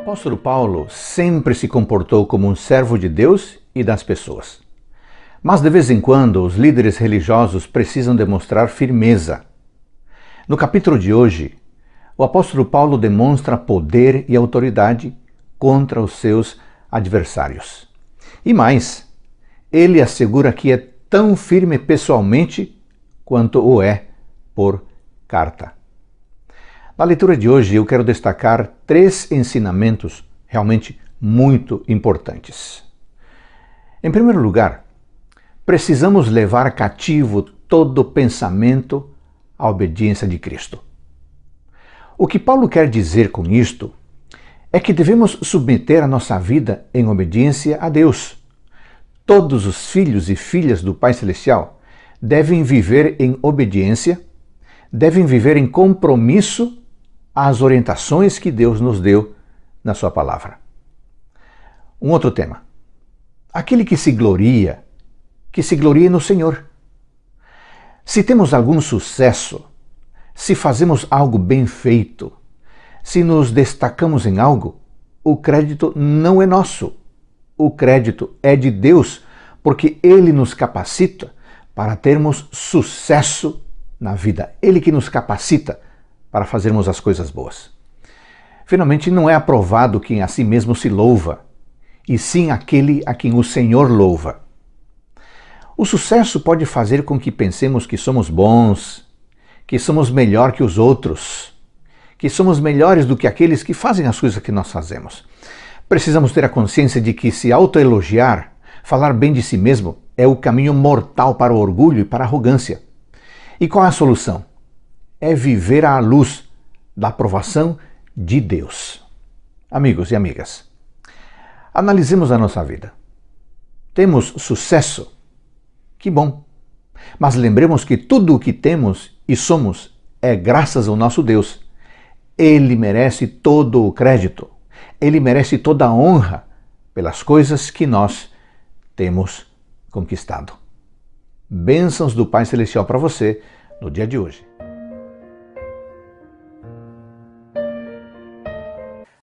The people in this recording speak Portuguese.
apóstolo Paulo sempre se comportou como um servo de Deus e das pessoas. Mas de vez em quando, os líderes religiosos precisam demonstrar firmeza. No capítulo de hoje, o apóstolo Paulo demonstra poder e autoridade contra os seus adversários. E mais, ele assegura que é tão firme pessoalmente quanto o é por carta. Na leitura de hoje, eu quero destacar três ensinamentos realmente muito importantes. Em primeiro lugar, precisamos levar cativo todo pensamento à obediência de Cristo. O que Paulo quer dizer com isto é que devemos submeter a nossa vida em obediência a Deus. Todos os filhos e filhas do Pai Celestial devem viver em obediência, devem viver em compromisso às orientações que Deus nos deu na Sua palavra. Um outro tema. Aquele que se gloria, que se glorie no Senhor. Se temos algum sucesso, se fazemos algo bem feito, se nos destacamos em algo, o crédito não é nosso. O crédito é de Deus, porque Ele nos capacita para termos sucesso na vida. Ele que nos capacita para fazermos as coisas boas. Finalmente, não é aprovado quem a si mesmo se louva, e sim aquele a quem o Senhor louva. O sucesso pode fazer com que pensemos que somos bons, que somos melhor que os outros, que somos melhores do que aqueles que fazem as coisas que nós fazemos. Precisamos ter a consciência de que se autoelogiar, falar bem de si mesmo, é o caminho mortal para o orgulho e para a arrogância. E qual é a solução? é viver à luz da aprovação de Deus. Amigos e amigas, analisemos a nossa vida. Temos sucesso? Que bom! Mas lembremos que tudo o que temos e somos é graças ao nosso Deus. Ele merece todo o crédito, ele merece toda a honra pelas coisas que nós temos conquistado. Bênçãos do Pai Celestial para você no dia de hoje.